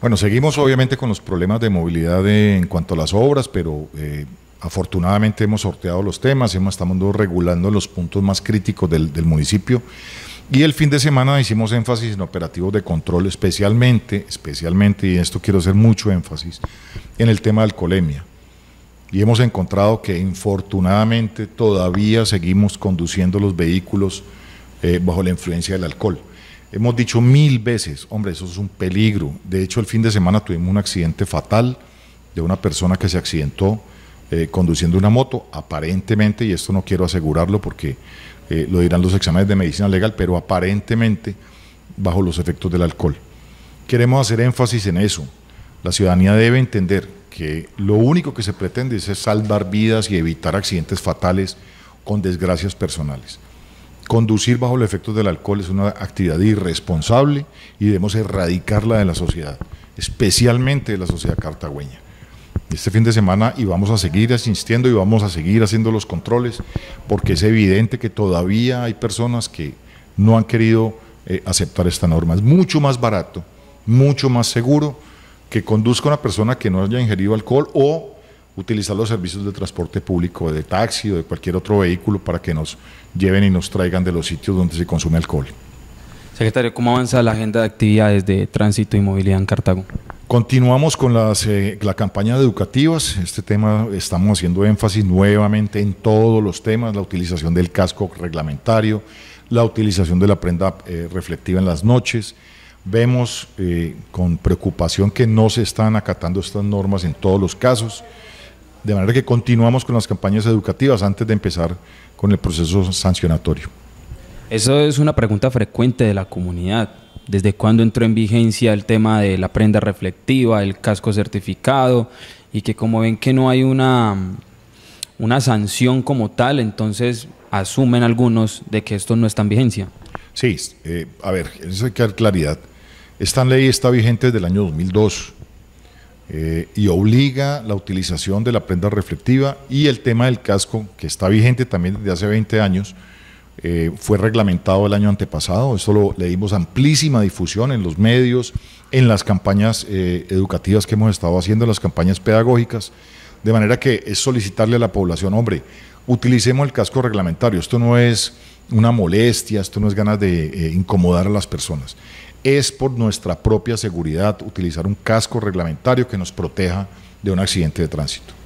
Bueno, seguimos obviamente con los problemas de movilidad en cuanto a las obras, pero eh, afortunadamente hemos sorteado los temas, hemos, estamos regulando los puntos más críticos del, municipio. Y el fin de semana hicimos énfasis en operativos de control, especialmente, especialmente, y en esto quiero hacer mucho énfasis, en el tema de alcoholemia. Y hemos encontrado que, infortunadamente, todavía seguimos conduciendo los vehículos eh, bajo la influencia del alcohol. Hemos dicho mil veces, hombre, eso es un peligro. De hecho, el fin de semana tuvimos un accidente fatal de una persona que se accidentó eh, conduciendo una moto, aparentemente, y esto no quiero asegurarlo porque eh, lo dirán los exámenes de medicina legal, pero aparentemente bajo los efectos del alcohol. Queremos hacer énfasis en eso. La ciudadanía debe entender que lo único que se pretende es salvar vidas y evitar accidentes fatales con desgracias personales. Conducir bajo los efectos del alcohol es una actividad irresponsable y debemos erradicarla de la sociedad, especialmente de la sociedad cartagüeña. Este fin de semana y vamos a seguir asistiendo y vamos a seguir haciendo los controles porque es evidente que todavía hay personas que no han querido eh, aceptar esta norma. Es mucho más barato, mucho más seguro que conduzca una persona que no haya ingerido alcohol o utilizar los servicios de transporte público, de taxi o de cualquier otro vehículo para que nos lleven y nos traigan de los sitios donde se consume alcohol. Secretario, ¿cómo avanza la agenda de actividades de tránsito y movilidad en Cartago? Continuamos con las, eh, la campaña de educativas. Este tema estamos haciendo énfasis nuevamente en todos los temas, la utilización del casco reglamentario, la utilización de la prenda eh, reflectiva en las noches. Vemos eh, con preocupación que no se están acatando estas normas en todos los casos. De manera que continuamos con las campañas educativas antes de empezar con el proceso sancionatorio. Eso es una pregunta frecuente de la comunidad. ¿Desde cuándo entró en vigencia el tema de la prenda reflectiva, el casco certificado? Y que como ven que no hay una, una sanción como tal, entonces asumen algunos de que esto no está en vigencia. Sí, eh, a ver, eso hay que dar claridad. Esta ley está vigente desde el año 2002. Eh, y obliga la utilización de la prenda reflectiva y el tema del casco, que está vigente también desde hace 20 años, eh, fue reglamentado el año antepasado, esto lo, le dimos amplísima difusión en los medios, en las campañas eh, educativas que hemos estado haciendo, en las campañas pedagógicas, de manera que es solicitarle a la población, hombre, utilicemos el casco reglamentario, esto no es una molestia, esto no es ganas de incomodar a las personas es por nuestra propia seguridad utilizar un casco reglamentario que nos proteja de un accidente de tránsito.